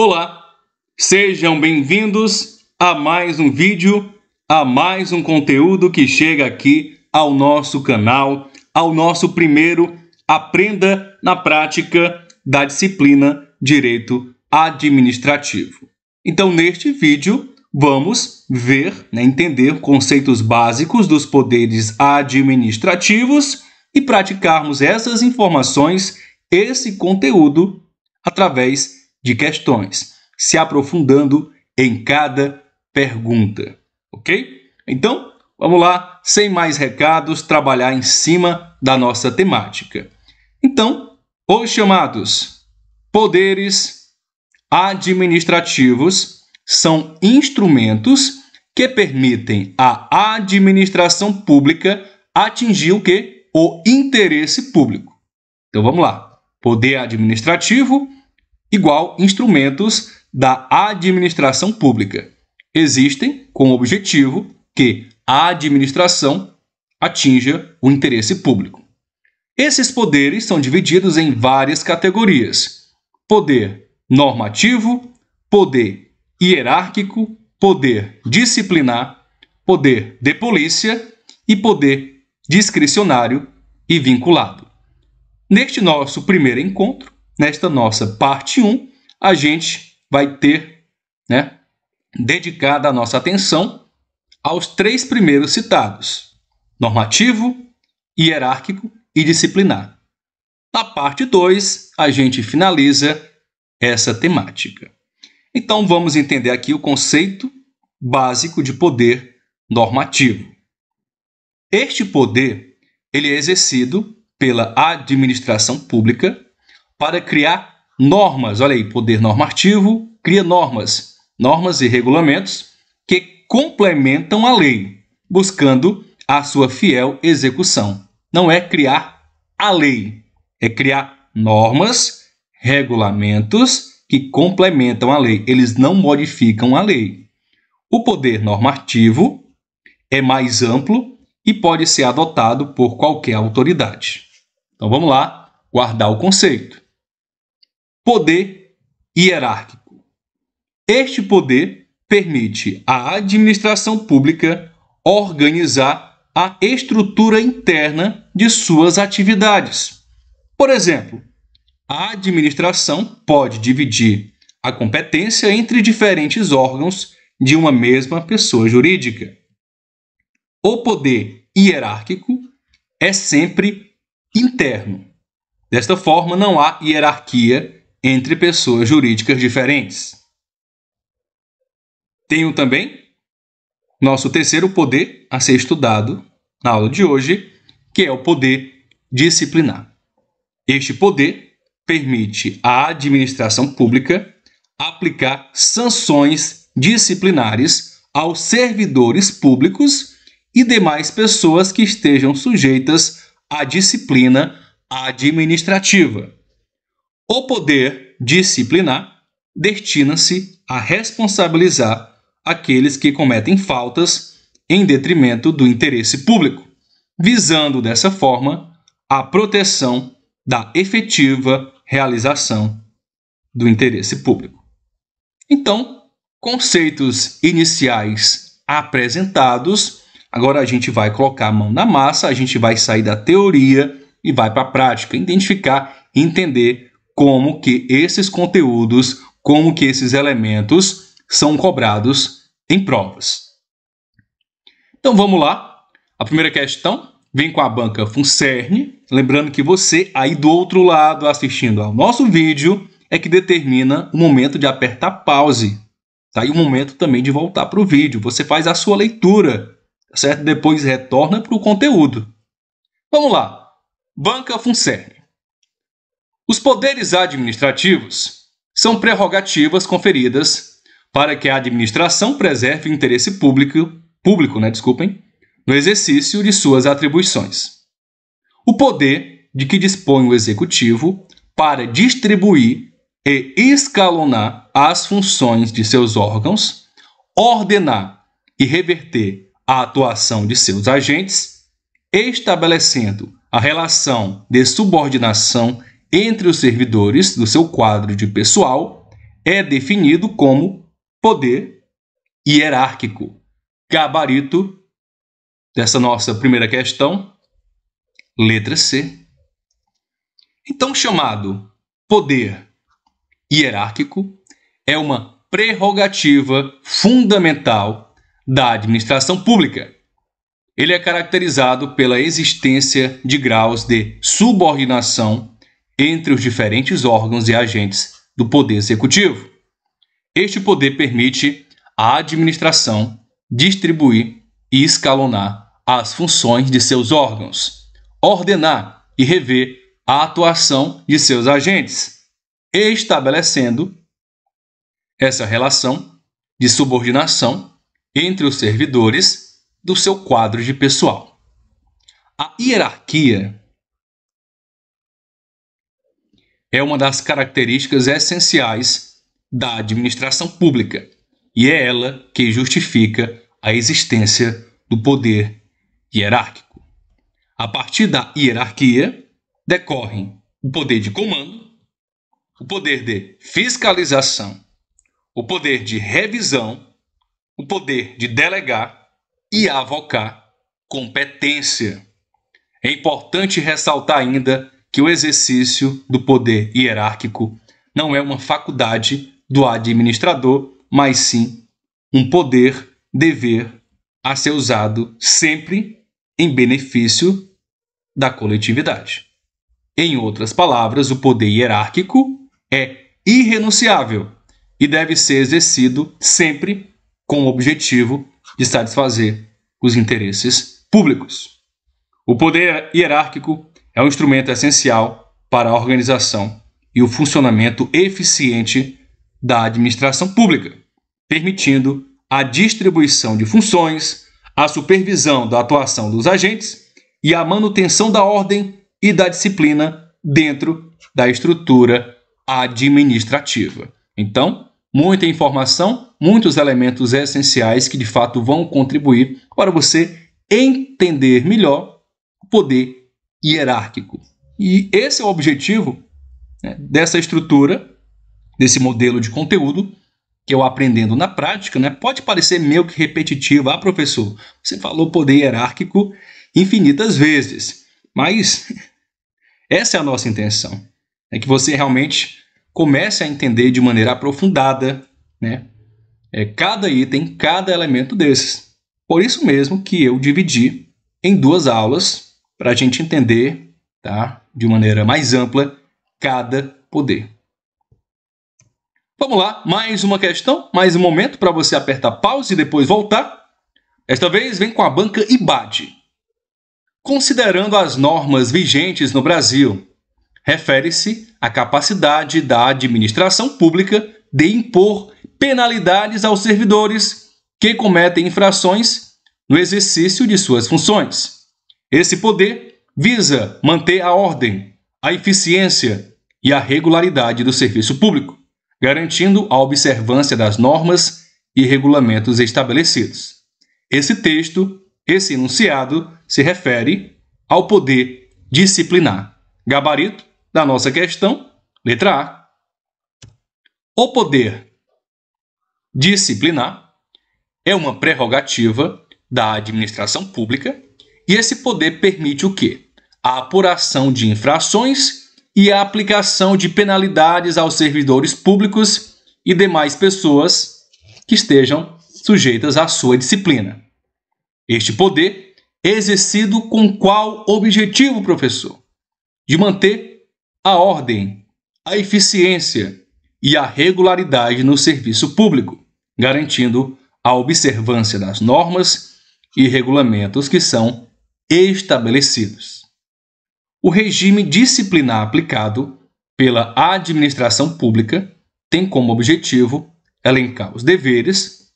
Olá, sejam bem-vindos a mais um vídeo, a mais um conteúdo que chega aqui ao nosso canal, ao nosso primeiro Aprenda na Prática da disciplina Direito Administrativo. Então, neste vídeo, vamos ver, né, entender conceitos básicos dos poderes administrativos e praticarmos essas informações, esse conteúdo, através de de questões, se aprofundando em cada pergunta, ok? Então, vamos lá, sem mais recados, trabalhar em cima da nossa temática. Então, os chamados poderes administrativos são instrumentos que permitem à administração pública atingir o que? O interesse público. Então vamos lá. Poder administrativo igual instrumentos da administração pública. Existem com o objetivo que a administração atinja o interesse público. Esses poderes são divididos em várias categorias: poder normativo, poder hierárquico, poder disciplinar, poder de polícia e poder discricionário e vinculado. Neste nosso primeiro encontro, Nesta nossa parte 1, a gente vai ter né, dedicada a nossa atenção aos três primeiros citados: normativo, hierárquico e disciplinar. Na parte 2, a gente finaliza essa temática. Então vamos entender aqui o conceito básico de poder normativo. Este poder ele é exercido pela administração pública para criar normas. Olha aí, poder normativo cria normas, normas e regulamentos que complementam a lei, buscando a sua fiel execução. Não é criar a lei, é criar normas, regulamentos que complementam a lei. Eles não modificam a lei. O poder normativo é mais amplo e pode ser adotado por qualquer autoridade. Então vamos lá guardar o conceito poder hierárquico. Este poder permite à administração pública organizar a estrutura interna de suas atividades. Por exemplo, a administração pode dividir a competência entre diferentes órgãos de uma mesma pessoa jurídica. O poder hierárquico é sempre interno. Desta forma, não há hierarquia entre pessoas jurídicas diferentes. Tenho também nosso terceiro poder a ser estudado na aula de hoje, que é o poder disciplinar. Este poder permite à administração pública aplicar sanções disciplinares aos servidores públicos e demais pessoas que estejam sujeitas à disciplina administrativa. O poder disciplinar destina-se a responsabilizar aqueles que cometem faltas em detrimento do interesse público, visando dessa forma a proteção da efetiva realização do interesse público. Então, conceitos iniciais apresentados, agora a gente vai colocar a mão na massa, a gente vai sair da teoria e vai para a prática, identificar e entender como que esses conteúdos, como que esses elementos são cobrados em provas. Então vamos lá. A primeira questão vem com a banca Funcerne. Lembrando que você aí do outro lado assistindo ao nosso vídeo é que determina o momento de apertar pause. Tá? E o momento também de voltar para o vídeo. Você faz a sua leitura, tá certo? Depois retorna para o conteúdo. Vamos lá. Banca Funcerne. Os poderes administrativos são prerrogativas conferidas para que a administração preserve o interesse público, público, né, desculpem, no exercício de suas atribuições. O poder de que dispõe o executivo para distribuir e escalonar as funções de seus órgãos, ordenar e reverter a atuação de seus agentes, estabelecendo a relação de subordinação entre os servidores do seu quadro de pessoal é definido como poder hierárquico. Gabarito dessa nossa primeira questão, letra C. Então, chamado poder hierárquico é uma prerrogativa fundamental da administração pública. Ele é caracterizado pela existência de graus de subordinação entre os diferentes órgãos e agentes do Poder Executivo. Este poder permite à administração distribuir e escalonar as funções de seus órgãos, ordenar e rever a atuação de seus agentes, estabelecendo essa relação de subordinação entre os servidores do seu quadro de pessoal. A hierarquia é uma das características essenciais da administração pública e é ela que justifica a existência do poder hierárquico. A partir da hierarquia decorrem o poder de comando, o poder de fiscalização, o poder de revisão, o poder de delegar e avocar competência. É importante ressaltar ainda que o exercício do poder hierárquico não é uma faculdade do administrador, mas sim um poder, dever a ser usado sempre em benefício da coletividade. Em outras palavras, o poder hierárquico é irrenunciável e deve ser exercido sempre com o objetivo de satisfazer os interesses públicos. O poder hierárquico é um instrumento essencial para a organização e o funcionamento eficiente da administração pública, permitindo a distribuição de funções, a supervisão da atuação dos agentes e a manutenção da ordem e da disciplina dentro da estrutura administrativa. Então, muita informação, muitos elementos essenciais que de fato vão contribuir para você entender melhor o poder hierárquico. E esse é o objetivo né, dessa estrutura, desse modelo de conteúdo, que eu aprendendo na prática, né, pode parecer meio que repetitivo. Ah, professor, você falou poder hierárquico infinitas vezes, mas essa é a nossa intenção. É que você realmente comece a entender de maneira aprofundada né, é, cada item, cada elemento desses. Por isso mesmo que eu dividi em duas aulas para a gente entender, tá, de maneira mais ampla, cada poder. Vamos lá, mais uma questão, mais um momento para você apertar pause e depois voltar. Esta vez vem com a banca IBAD. Considerando as normas vigentes no Brasil, refere-se à capacidade da administração pública de impor penalidades aos servidores que cometem infrações no exercício de suas funções. Esse poder visa manter a ordem, a eficiência e a regularidade do serviço público, garantindo a observância das normas e regulamentos estabelecidos. Esse texto, esse enunciado, se refere ao poder disciplinar. Gabarito da nossa questão, letra A. O poder disciplinar é uma prerrogativa da administração pública e esse poder permite o quê? A apuração de infrações e a aplicação de penalidades aos servidores públicos e demais pessoas que estejam sujeitas à sua disciplina. Este poder exercido com qual objetivo, professor? De manter a ordem, a eficiência e a regularidade no serviço público, garantindo a observância das normas e regulamentos que são estabelecidos. O regime disciplinar aplicado pela administração pública tem como objetivo elencar os deveres,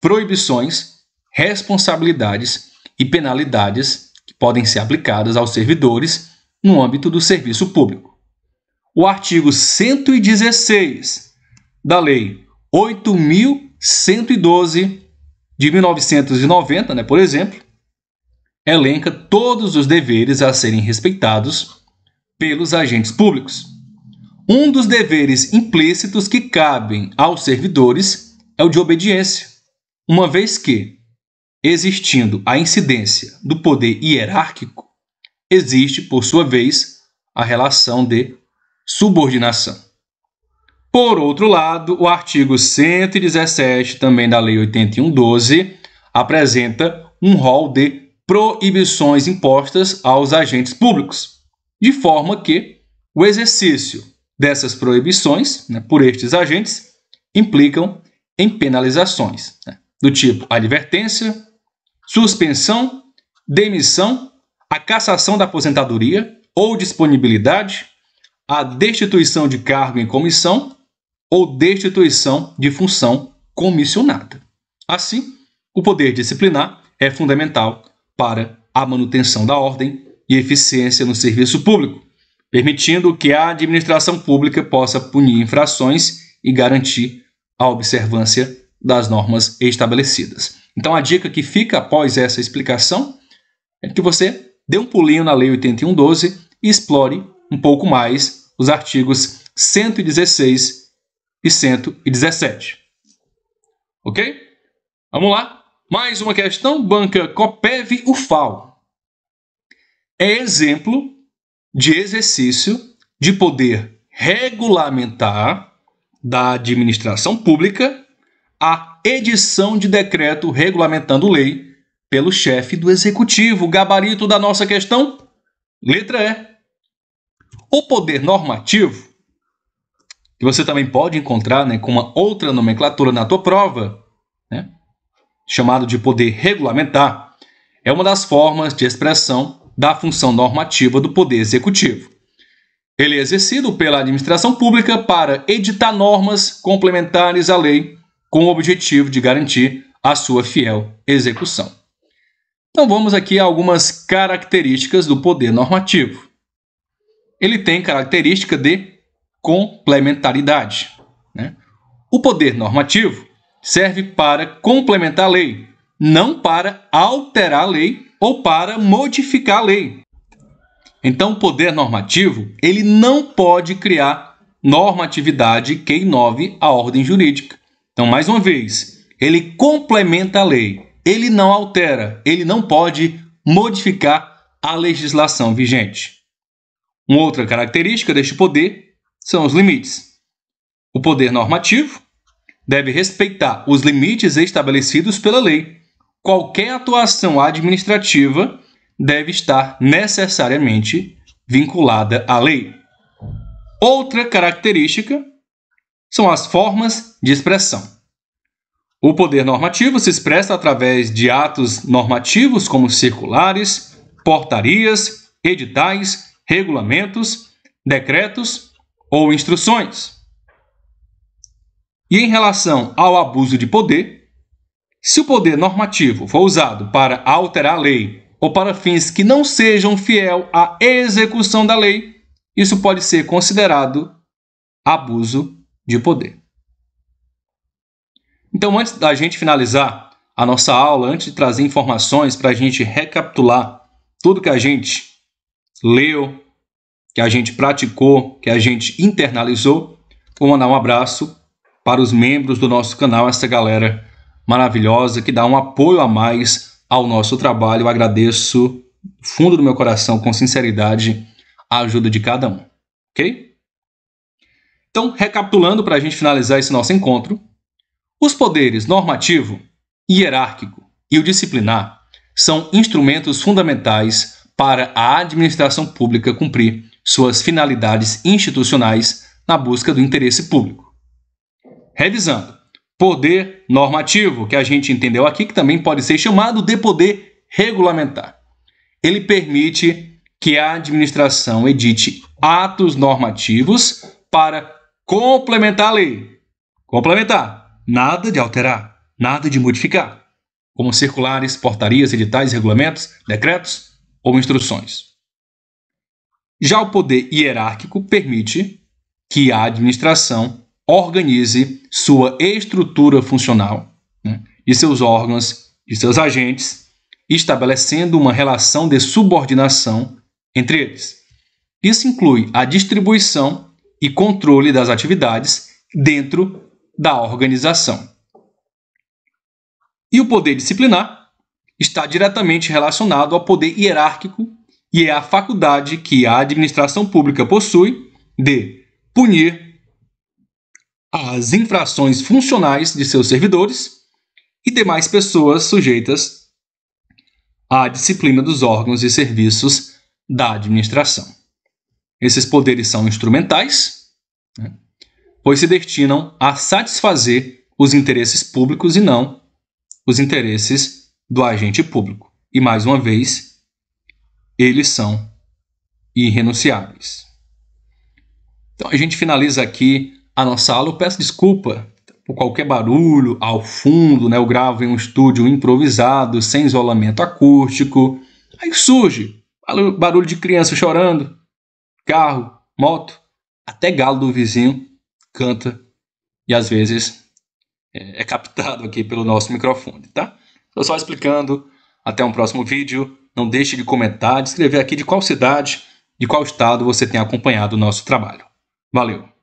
proibições, responsabilidades e penalidades que podem ser aplicadas aos servidores no âmbito do serviço público. O artigo 116 da Lei 8112 de 1990, né, por exemplo, elenca todos os deveres a serem respeitados pelos agentes públicos. Um dos deveres implícitos que cabem aos servidores é o de obediência, uma vez que, existindo a incidência do poder hierárquico, existe, por sua vez, a relação de subordinação. Por outro lado, o artigo 117 também da Lei 8112 apresenta um rol de proibições impostas aos agentes públicos, de forma que o exercício dessas proibições né, por estes agentes implicam em penalizações né, do tipo advertência, suspensão, demissão, a cassação da aposentadoria ou disponibilidade, a destituição de cargo em comissão ou destituição de função comissionada. Assim, o poder disciplinar é fundamental para a manutenção da ordem e eficiência no serviço público, permitindo que a administração pública possa punir infrações e garantir a observância das normas estabelecidas. Então, a dica que fica após essa explicação é que você dê um pulinho na Lei 8112 e explore um pouco mais os artigos 116 e 117. Ok? Vamos lá? Mais uma questão, banca Copev UFAL. É exemplo de exercício de poder regulamentar da administração pública a edição de decreto regulamentando lei pelo chefe do executivo. Gabarito da nossa questão, letra E. O poder normativo, que você também pode encontrar né, com uma outra nomenclatura na tua prova, né, chamado de poder regulamentar, é uma das formas de expressão da função normativa do poder executivo. Ele é exercido pela administração pública para editar normas complementares à lei com o objetivo de garantir a sua fiel execução. Então vamos aqui a algumas características do poder normativo. Ele tem característica de complementaridade. Né? O poder normativo serve para complementar a lei, não para alterar a lei ou para modificar a lei. Então, o poder normativo, ele não pode criar normatividade que inove a ordem jurídica. Então, mais uma vez, ele complementa a lei, ele não altera, ele não pode modificar a legislação vigente. Uma outra característica deste poder são os limites. O poder normativo deve respeitar os limites estabelecidos pela lei. Qualquer atuação administrativa deve estar necessariamente vinculada à lei. Outra característica são as formas de expressão. O poder normativo se expressa através de atos normativos como circulares, portarias, editais, regulamentos, decretos ou instruções. E em relação ao abuso de poder, se o poder normativo for usado para alterar a lei ou para fins que não sejam fiel à execução da lei, isso pode ser considerado abuso de poder. Então, antes da gente finalizar a nossa aula, antes de trazer informações para a gente recapitular tudo que a gente leu, que a gente praticou, que a gente internalizou, vou mandar um abraço para os membros do nosso canal, essa galera maravilhosa que dá um apoio a mais ao nosso trabalho. Eu agradeço fundo do meu coração, com sinceridade, a ajuda de cada um, ok? Então, recapitulando para a gente finalizar esse nosso encontro, os poderes normativo, hierárquico e o disciplinar são instrumentos fundamentais para a administração pública cumprir suas finalidades institucionais na busca do interesse público. Revisando, poder normativo, que a gente entendeu aqui, que também pode ser chamado de poder regulamentar. Ele permite que a administração edite atos normativos para complementar a lei. Complementar, nada de alterar, nada de modificar, como circulares, portarias, editais, regulamentos, decretos ou instruções. Já o poder hierárquico permite que a administração organize sua estrutura funcional né, seus órgãos, e seus agentes, estabelecendo uma relação de subordinação entre eles. Isso inclui a distribuição e controle das atividades dentro da organização. E o poder disciplinar está diretamente relacionado ao poder hierárquico e é a faculdade que a administração pública possui de punir as infrações funcionais de seus servidores e demais pessoas sujeitas à disciplina dos órgãos e serviços da administração. Esses poderes são instrumentais, né, pois se destinam a satisfazer os interesses públicos e não os interesses do agente público. E mais uma vez, eles são irrenunciáveis. Então a gente finaliza aqui a nossa aula eu peço desculpa por qualquer barulho ao fundo, né? Eu gravo em um estúdio improvisado, sem isolamento acústico. Aí surge barulho de criança chorando, carro, moto, até galo do vizinho canta e às vezes é, é captado aqui pelo nosso microfone, tá? Estou só explicando. Até um próximo vídeo. Não deixe de comentar, de escrever aqui de qual cidade, de qual estado você tem acompanhado o nosso trabalho. Valeu!